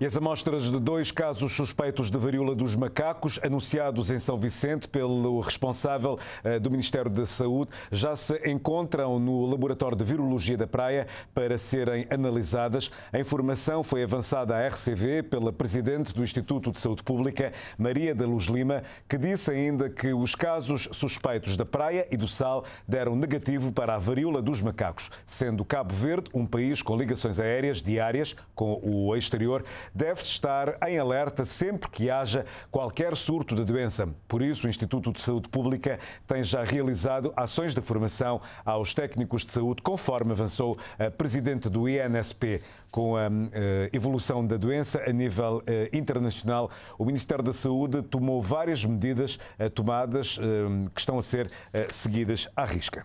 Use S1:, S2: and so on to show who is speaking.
S1: E as amostras de dois casos suspeitos de varíola dos macacos, anunciados em São Vicente pelo responsável eh, do Ministério da Saúde, já se encontram no Laboratório de Virologia da Praia para serem analisadas. A informação foi avançada à RCV pela Presidente do Instituto de Saúde Pública, Maria da Luz Lima, que disse ainda que os casos suspeitos da Praia e do Sal deram negativo para a varíola dos macacos, sendo Cabo Verde um país com ligações aéreas diárias com o exterior deve estar em alerta sempre que haja qualquer surto de doença. Por isso, o Instituto de Saúde Pública tem já realizado ações de formação aos técnicos de saúde, conforme avançou a presidente do INSP. Com a eh, evolução da doença a nível eh, internacional, o Ministério da Saúde tomou várias medidas eh, tomadas que estão a ser seguidas à risca.